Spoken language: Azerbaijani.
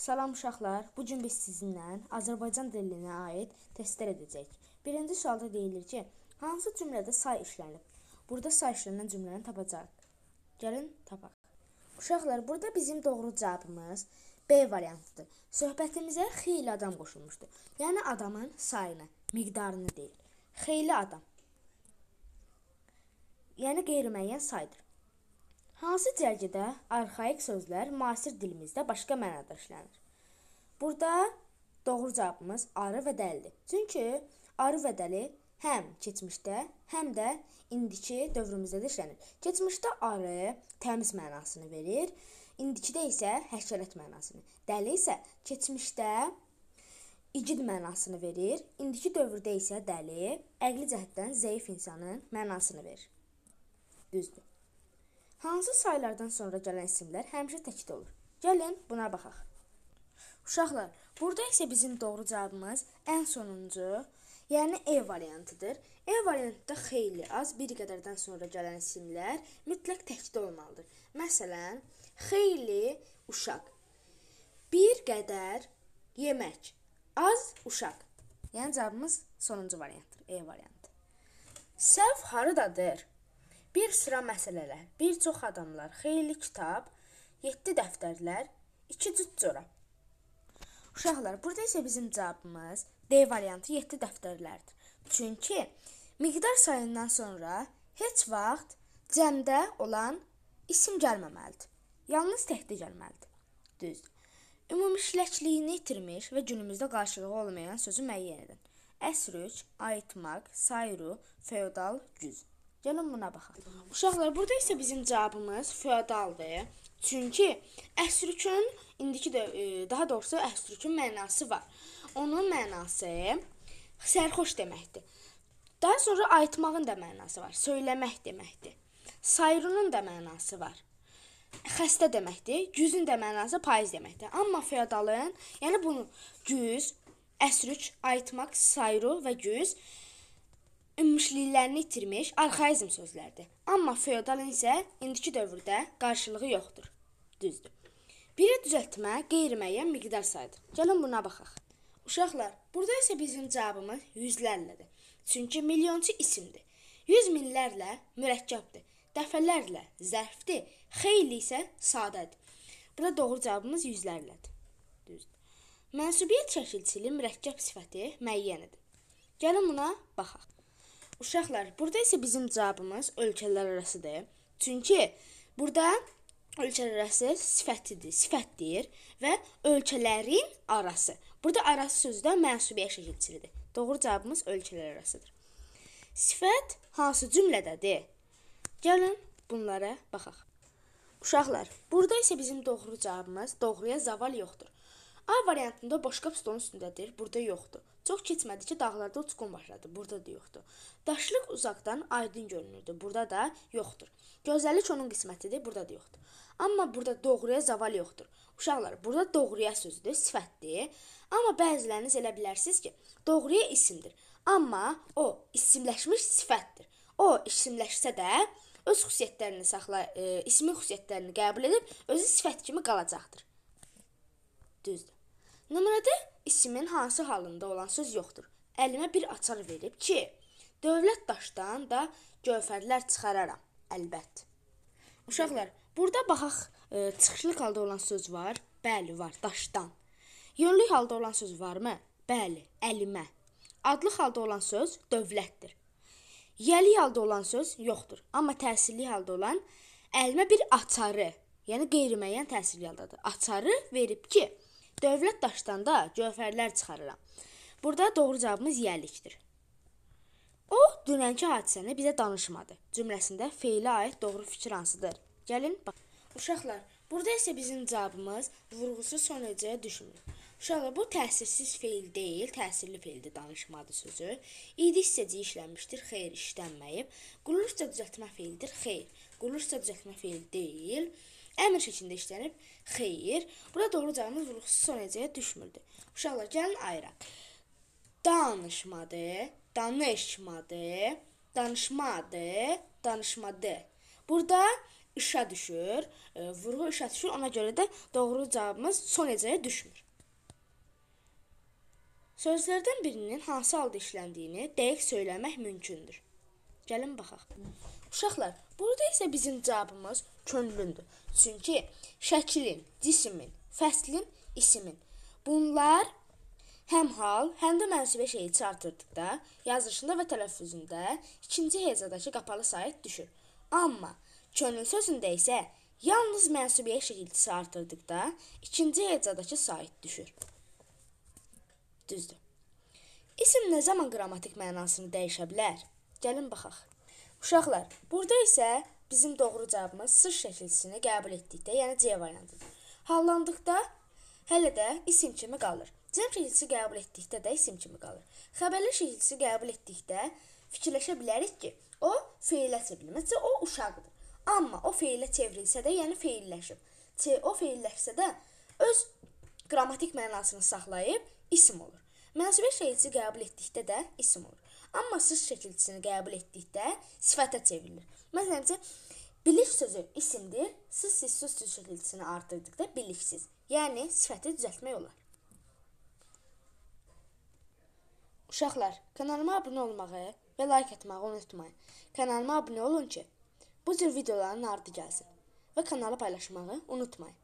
Salam uşaqlar. Bu gün biz sizinlə Azərbaycan dilinə aid testlər edəcək. Birinci sualda deyilir ki, hansı cümlədə say işlənib? Burada say işlənən cümləni tapacağıq. Gəlin tapaq. Uşaqlar, burada bizim doğru cavabımız B variantıdır. Söhbətimizə xeyli adam qoşulmuşdu. Yəni adamın sayını, miqdarını deyil. Xeyli adam. Yəni qeyri-müəyyən saydır. Hansı cərgədə arxaik sözlər müasir dilimizdə başqa mənada işlənir? Burada doğru cavabımız arı və dəlidir. Çünki arı və dəli həm keçmişdə, həm də indiki dövrümüzdə də işlənir. Keçmişdə arı təmiz mənasını verir, indikidə isə həşərat mənasını. Dəli isə keçmişdə igid mənasını verir, indiki dövrdə isə dəli əqli cəhətdən zəif insanın mənasını verir. Düzdür. Hansı saylardan sonra gələn isimlər həmişə təkdə olur? Gəlin buna baxaq. Uşaqlar, burada isə bizim doğru cavabımız ən sonuncu, yəni E variantıdır. E variantında xeyli az bir qədərdən sonra gələn isimlər mütləq təkdə olmalıdır. Məsələn, xeyli uşaq, bir qədər yemək, az uşaq. Yəni cavabımız sonuncu variantdır, E variantı. Səhv hardadır? Bir sıra məsələlər, bir çox adamlar, xeyli kitab, 7 dəftərlər, 2 cüt corab. Uşaqlar, burada isə bizim cavabımız D variantı 7 dəftərlərdir. Çünki miqdar sayından sonra heç vaxt cəmdə olan isim gəlməməlidir. Yalnız təkdə gəlməlidir. Düz. Ümumiləşliyini itirmiş və günümüzdə qarşılığı olmayan sözü müəyyən edin. Əsrüc, ayıtmaq, sayru, feodal, güz. Gəlin buna baxaq. Uşaqlar, burada isə bizim cavabımız feodaldır. Çünki əsrükün indiki də e, daha doğrusu əsrükün mənası var. Onun mənası sərxoş deməkdir. Daha sonra ayıtmağın da mənası var, söyləmək deməkdir. Sayrunun da mənası var. Xəstə deməkdir, güzün də mənası payız deməkdir. Amma feodalın, yəni bunu güz, əsrük, ayıtmaq, sayru və güz ümumiliklərini itirmiş arxaizm sözlərdir. Amma feodalın isə indiki dövrdə qarşılığı yoxdur. Düzdür. Biri düzəltmə qeyri-müəyyən miqdar sayıdır. Gəlin buna baxaq. Uşaqlar, burada isə bizim cavabımız yüzlərlədir. Çünki milyonçu isimdir. 100 minlərlə mürəkkəbdir. Dəfələrlə zərfdir. Xeyli isə sadədir. Burada doğru cavabımız yüzlərlədir. Düzdür. Mənsubiyyət şəkilçiliyi mürəkkəb sifəti müəyyən edir. Gəlin buna baxaq. Uşaqlar, burada isə bizim cavabımız ölkələr arasıdır. Çünki burada ölkələr arası sifətidir, sifətdir və ölkələrin arası. Burada arası sözü də mənsubiyyət şəkilçilidir. Doğru cavabımız ölkələr arasıdır. Sifət hansı cümlədədir? Gəlin bunlara baxaq. Uşaqlar, burada isə bizim doğru cavabımız doğruya zaval yoxdur. A variantında boşqab stolun üstündədir, burada yoxdur. Çox keçmədi ki, dağlarda uçqun başladı, burada da yoxdur. Daşlıq uzaqdan aydın görünürdü, burada da yoxdur. Gözəllik onun qismətidir, burada da yoxdur. Amma burada doğruya zaval yoxdur. Uşaqlar, burada doğruya sözüdür, sifətdir. Amma bəziləriniz elə bilərsiniz ki, doğruya isimdir. Amma o isimləşmiş sifətdir. O isimləşsə də öz xüsusiyyətlərini saxla, e, ismin xüsusiyyətlərini qəbul edib özü sifət kimi qalacaqdır. Düzdür. Nömrədə isimin hansı halında olan söz yoxdur. Əlimə bir açar verib ki, dövlət daşdan da gövhərlər çıxararam, əlbət. Uşaqlar, burada baxaq, ə, e, çıxışlıq halda olan söz var? Bəli, var, daşdan. Yönlük halda olan söz varmı? Bəli, əlimə. Adlıq halda olan söz dövlətdir. Yəli halda olan söz yoxdur, amma təsirli halda olan əlimə bir açarı, yəni qeyri-müəyyən təsirli haldadır. Açarı verib ki, Dövlət daşdan da gövhərlər çıxarıram. Burada doğru cavabımız yəlikdir. O dünənki hadisəni bizə danışmadı. Cümləsində feilə aid doğru fikir hansıdır? Gəlin bax. Uşaqlar, burada isə bizim cavabımız vurğusu son hecəyə düşmür. Uşaqlar, bu təsirsiz feil deyil, təsirli feildir danışmadı sözü. İdi hissəci işlənmişdir, xeyr işlənməyib. Quruluşca düzəltmə feildir, xeyr. Quruluşca düzəltmə feil deyil. Əmr şəklində işlənib, xeyir. Bura doğrucağımız vurğusuz sonəcəyə düşmürdü. Uşaqlar gəlin ayıraq. Danışmadı, danışmadı, danışmadı, danışmadı. Burada işə düşür, e, vurğu işə düşür. Ona görə də doğru cavabımız sonəcəyə düşmür. Sözlərdən birinin hansı halda işləndiyini dəqiq söyləmək mümkündür. Gəlin baxaq. Uşaqlar, burada isə bizim cavabımız könlündür. Çünki şəklin, cismin, fəslin, ismin. Bunlar həm hal, həm də mənsubi şeyi çartırdıqda yazılışında və tələffüzündə ikinci heyzadakı qapalı sayət düşür. Amma könül sözündə isə yalnız mənsubiyə şəkildə çartırdıqda ikinci heyzadakı sayət düşür. Düzdür. İsim nə zaman qrammatik mənasını dəyişə bilər? Gəlin baxaq. Uşaqlar, burada isə bizim doğru cavabımız sır şəkilçisini qəbul etdikdə, yəni C variantıdır. Hallandıqda hələ də isim kimi qalır. Cəm şəkilçisi qəbul etdikdə də isim kimi qalır. Xəbərli şəkilçisi qəbul etdikdə fikirləşə bilərik ki, o fe'ilə çevrilməsə o uşaqdır. Amma o fe'ilə çevrilsə də, yəni feilləşib. Ç o feilləşsə də öz qrammatik mənasını saxlayıb isim olur. Mənsubiyyət şəkilçisi qəbul etdikdə də isim olur ammasız şəkilçisini qəbul etdikdə sifətə çevrilir. Məsələn, bilik sözü isimdir. Sız siz söz söz şəkilçisini artırdıqda biliksiz, yəni sifəti düzəltmək olar. Uşaqlar, kanalıma abunə olmağı və like etməyi unutmayın. Kanalıma abunə olun ki, bu cür videoların ardı gəlsin və kanalı paylaşmağı unutmayın.